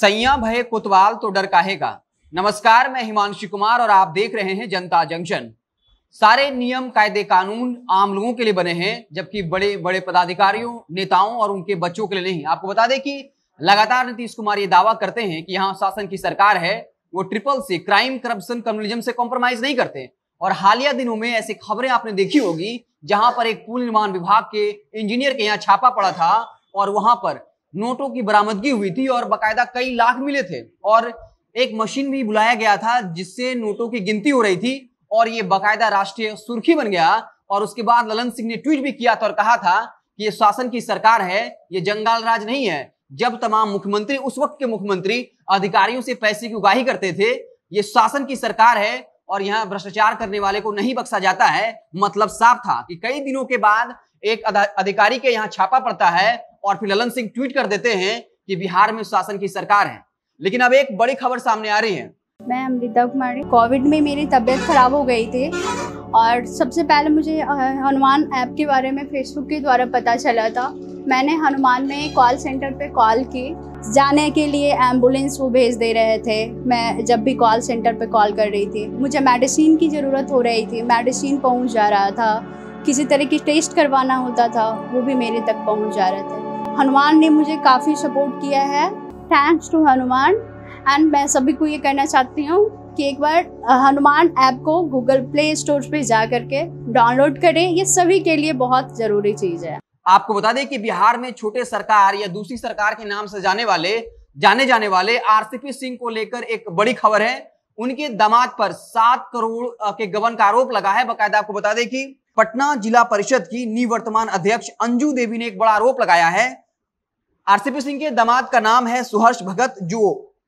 सैया भय कोतवाल तो डर काहे का नमस्कार मैं हिमांशु कुमार और आप देख रहे हैं जनता जंक्शन सारे नियम कायदे कानून आम लोगों के लिए बने हैं जबकि बड़े बड़े पदाधिकारियों नेताओं और उनके बच्चों के लिए नहीं आपको बता दें कि लगातार नीतीश कुमार ये दावा करते हैं कि यहाँ शासन की सरकार है वो ट्रिपल से क्राइम करप्शन कम्युनिज्म से कॉम्प्रोमाइज नहीं करते और हालिया दिनों में ऐसी खबरें आपने देखी होगी जहां पर एक पुल निर्माण विभाग के इंजीनियर के यहाँ छापा पड़ा था और वहां पर नोटों की बरामदगी हुई थी और बकायदा कई लाख मिले थे और एक मशीन भी बुलाया गया था जिससे नोटों की गिनती हो रही थी और ये बकायदा राष्ट्रीय सुर्खी बन गया और उसके बाद ललन सिंह ने ट्वीट भी किया था और कहा था कि ये शासन की सरकार है ये जंगाल राज नहीं है जब तमाम मुख्यमंत्री उस वक्त के मुख्यमंत्री अधिकारियों से पैसे की उगाही करते थे ये शासन की सरकार है और यहाँ भ्रष्टाचार करने वाले को नहीं बख्शा जाता है मतलब साफ था कि कई दिनों के बाद एक अधिकारी के यहाँ छापा पड़ता है और फिर ललन सिंह ट्वीट कर देते हैं कि बिहार में शासन की सरकार है लेकिन अब एक बड़ी खबर सामने आ रही है मैं अमृता कुमारी कोविड में मेरी तबीयत खराब हो गई थी और सबसे पहले मुझे हनुमान ऐप के बारे में फेसबुक के द्वारा पता चला था मैंने हनुमान में कॉल सेंटर पे कॉल की जाने के लिए एम्बुलेंस वो भेज दे रहे थे मैं जब भी कॉल सेंटर पे कॉल कर रही थी मुझे मेडिसिन की ज़रूरत हो रही थी मेडिसिन पहुंच जा रहा था किसी तरह की टेस्ट करवाना होता था वो भी मेरे तक पहुंच जा रहे थे हनुमान ने मुझे काफ़ी सपोर्ट किया है थैंक्स टू हनुमान एंड मैं सभी को ये कहना चाहती हूँ कि एक बार हनुमान ऐप को गूगल प्ले स्टोर पे जा करके डाउनलोड करें ये सभी के लिए बहुत ज़रूरी चीज़ है आपको बता दें कि बिहार में छोटे सरकार या दूसरी सरकार के नाम से जाने वाले जाने जाने वाले आरसीपी सिंह को लेकर एक बड़ी खबर है उनके दामाद पर सात करोड़ के गबन का आरोप लगा है बकायदा आपको बता दें कि पटना जिला परिषद की निवर्तमान अध्यक्ष अंजू देवी ने एक बड़ा आरोप लगाया है आरसीपी सिंह के दामाद का नाम है सुहर्ष भगत जो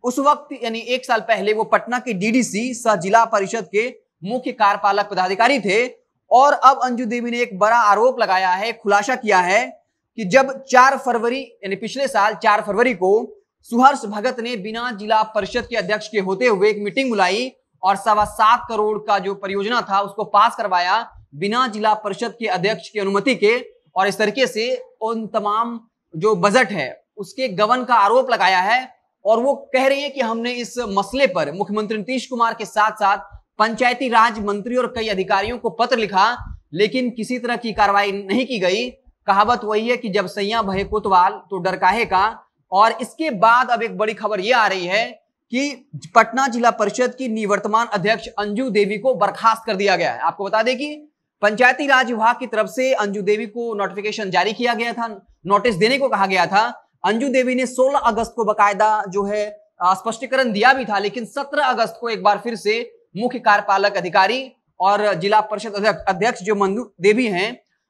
उस वक्त यानी एक साल पहले वो पटना के डीडीसी सह जिला परिषद के मुख्य कार्यपालक पदाधिकारी थे और अब अंजू देवी ने एक बड़ा आरोप लगाया है खुलासा किया है कि जब 4 फरवरी यानी पिछले साल 4 फरवरी को सुहर्ष भगत ने बिना जिला परिषद के अध्यक्ष के होते हुए एक मीटिंग बुलाई और सवा सात करोड़ का जो परियोजना था उसको पास करवाया बिना जिला परिषद के अध्यक्ष की अनुमति के और इस तरीके से उन तमाम जो बजट है उसके गवन का आरोप लगाया है और वो कह रही है कि हमने इस मसले पर मुख्यमंत्री नीतीश कुमार के साथ साथ पंचायती राज मंत्री और कई अधिकारियों को पत्र लिखा लेकिन किसी तरह की कार्रवाई नहीं की गई कहावत वही है कि जब सैया भय कोतवाल तो डरकाहे का और इसके बाद अब एक बड़ी खबर यह आ रही है कि पटना जिला परिषद की निवर्तमान अध्यक्ष अंजू देवी को बर्खास्त कर दिया गया है आपको बता दें कि पंचायती राज विभाग की तरफ से अंजू देवी को नोटिफिकेशन जारी किया गया था नोटिस देने को कहा गया था अंजू देवी ने 16 अगस्त को बकायदा जो है स्पष्टीकरण दिया भी था लेकिन 17 अगस्त को एक बार फिर से मुख्य कार्यपालक अधिकारी और जिला परिषद अध्यक्ष जो मंजू देवी हैं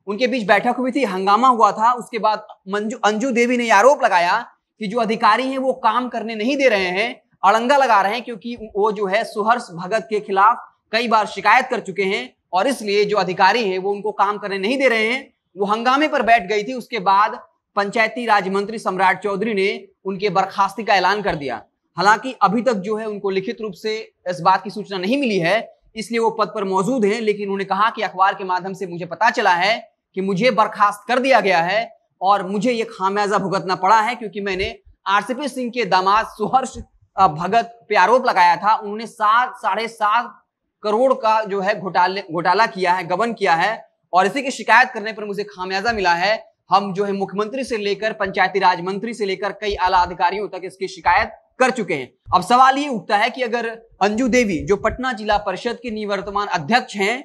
उनके बीच बैठक हुई थी हंगामा हुआ था उसके बाद मंजू अंजू देवी ने आरोप लगाया कि जो अधिकारी हैं वो काम करने नहीं दे रहे हैं अड़ंगा लगा रहे हैं क्योंकि वो जो है सुहर्ष भगत के खिलाफ कई बार शिकायत कर चुके हैं और इसलिए जो अधिकारी हैं वो उनको काम करने नहीं दे रहे हैं वो हंगामे पर बैठ गई थी उसके बाद पंचायती राज मंत्री सम्राट चौधरी ने उनके बर्खास्ती का ऐलान कर दिया हालांकि अभी तक जो है उनको लिखित रूप से इस बात की सूचना नहीं मिली है इसलिए वो पद पर मौजूद हैं लेकिन उन्होंने कहा कि अखबार के माध्यम से मुझे पता चला है कि मुझे बर्खास्त कर दिया गया है और मुझे ये खामियाजा भुगतना पड़ा है क्योंकि मैंने आरसीपी सिंह के दामाद सुहर्ष भगत पे आरोप लगाया था उन्होंने सात साढ़े सात करोड़ का जो है घोटाले घोटाला किया है गबन किया है और इसी की शिकायत करने पर मुझे खामियाजा मिला है हम जो है मुख्यमंत्री से लेकर पंचायती राज मंत्री से लेकर कई आला अधिकारियों तक इसकी शिकायत कर चुके हैं अब सवाल ये उठता है कि अगर अंजू देवी जो पटना जिला परिषद के निवर्तमान अध्यक्ष हैं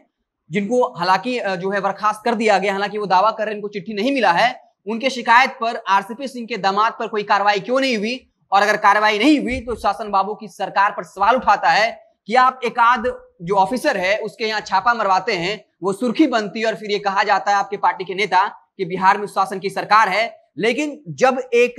जिनको हालांकि जो है बर्खास्त कर दिया गया हालांकि वो दावा कर रहे हैं इनको चिट्ठी नहीं मिला है उनके शिकायत पर आरसीपी सिंह के दामाद पर कोई कार्रवाई क्यों नहीं हुई और अगर कार्रवाई नहीं हुई तो शासन बाबू की सरकार पर सवाल उठाता है कि आप एक आध जो ऑफिसर है उसके यहाँ छापा मरवाते हैं वो सुर्खी बनती है और फिर ये कहा जाता है आपके पार्टी के नेता कि बिहार में शासन की सरकार है लेकिन जब एक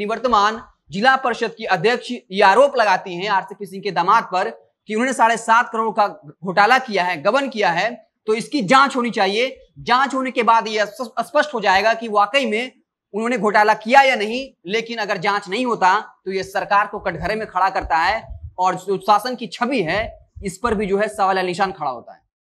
निवर्तमान जिला परिषद की अध्यक्ष ये आरोप लगाती हैं आरसीपी सिंह के दामाद पर कि उन्होंने साढ़े सात करोड़ का घोटाला किया है गबन किया है तो इसकी जांच होनी चाहिए जांच होने के बाद यह स्पष्ट हो जाएगा कि वाकई में उन्होंने घोटाला किया या नहीं लेकिन अगर जांच नहीं होता तो यह सरकार को कटघरे में खड़ा करता है और जो शासन की छवि है इस पर भी जो है सवाल निशान खड़ा होता है